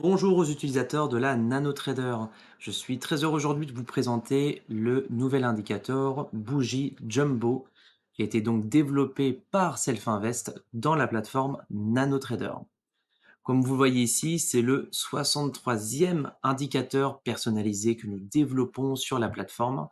Bonjour aux utilisateurs de la NanoTrader. Je suis très heureux aujourd'hui de vous présenter le nouvel indicateur Bougie Jumbo qui a été donc développé par Selfinvest dans la plateforme NanoTrader. Comme vous voyez ici, c'est le 63e indicateur personnalisé que nous développons sur la plateforme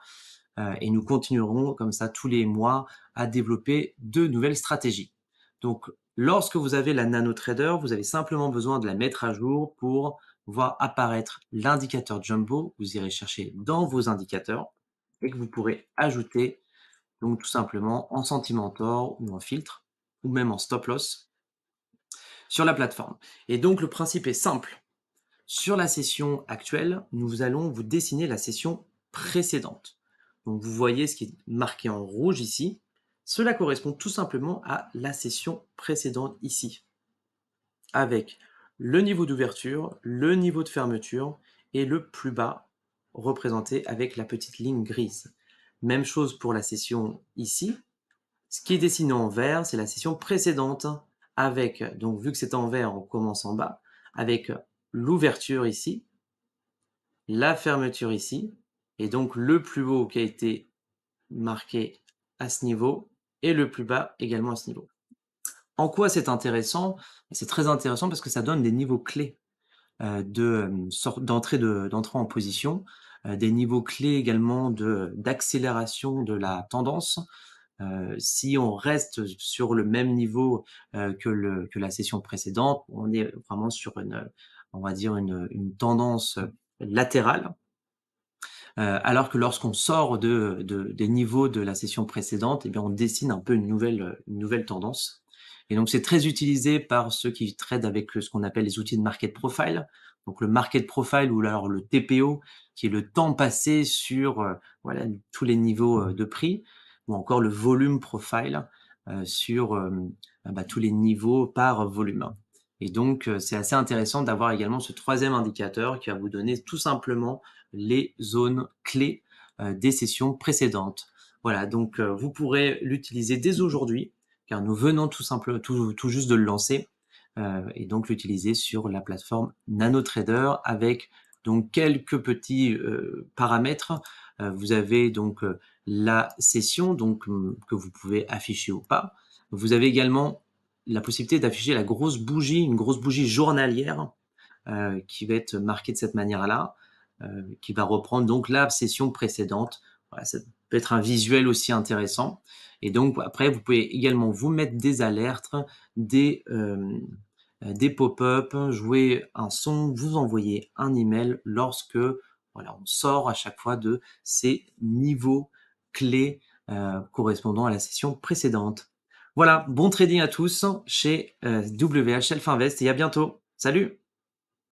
euh, et nous continuerons comme ça tous les mois à développer de nouvelles stratégies. Donc Lorsque vous avez la Trader, vous avez simplement besoin de la mettre à jour pour voir apparaître l'indicateur Jumbo. Vous irez chercher dans vos indicateurs et que vous pourrez ajouter donc tout simplement en sentimentor ou en filtre ou même en stop loss sur la plateforme. Et donc le principe est simple. Sur la session actuelle, nous allons vous dessiner la session précédente. Donc vous voyez ce qui est marqué en rouge ici. Cela correspond tout simplement à la session précédente ici, avec le niveau d'ouverture, le niveau de fermeture et le plus bas représenté avec la petite ligne grise. Même chose pour la session ici. Ce qui est dessiné en vert, c'est la session précédente avec, donc vu que c'est en vert, on commence en bas, avec l'ouverture ici, la fermeture ici, et donc le plus haut qui a été marqué à ce niveau, et le plus bas également à ce niveau. En quoi c'est intéressant ben, C'est très intéressant parce que ça donne des niveaux clés euh, euh, d'entrée de, d'entrée en position, euh, des niveaux clés également d'accélération de, la tendance. si on reste sur le même niveau que, la session précédente, on est vraiment sur une, on va dire une tendance latérale euh, alors que lorsqu'on sort de, des niveaux de la session précédente, eh bien, on dessine un peu une nouvelle, une nouvelle tendance. Et donc, c'est très utilisé par ceux qui traitent avec ce qu'on appelle les outils de market profile. Donc, le market profile ou alors le TPO, qui est le temps passé sur euh, voilà, tous les niveaux euh, de prix, ou encore le volume profile sur bah, tous les niveaux par volume. Et donc, euh, c'est assez intéressant d'avoir également ce troisième indicateur qui va vous donner tout simplement les zones clés euh, des sessions précédentes. Voilà, donc euh, vous pourrez l'utiliser dès aujourd'hui, car nous venons tout, simplement, tout, juste de le lancer, et donc l'utiliser sur la plateforme NanoTrader avec donc quelques petits paramètres. vous avez donc la session donc, mm, que vous pouvez afficher ou pas. Vous avez également la possibilité d'afficher la grosse bougie, une grosse bougie journalière euh, qui va être marquée de cette manière-là, euh, qui va reprendre donc la session précédente. Voilà, ça peut être un visuel aussi intéressant. Et donc après, vous pouvez également vous mettre des alertes, des, euh, des pop ups jouer un son, vous envoyer un email lorsque voilà, on sort à chaque fois de ces niveaux clés correspondant à la session précédente. Voilà, bon trading à tous chez euh, WHL Finvest et à bientôt. Salut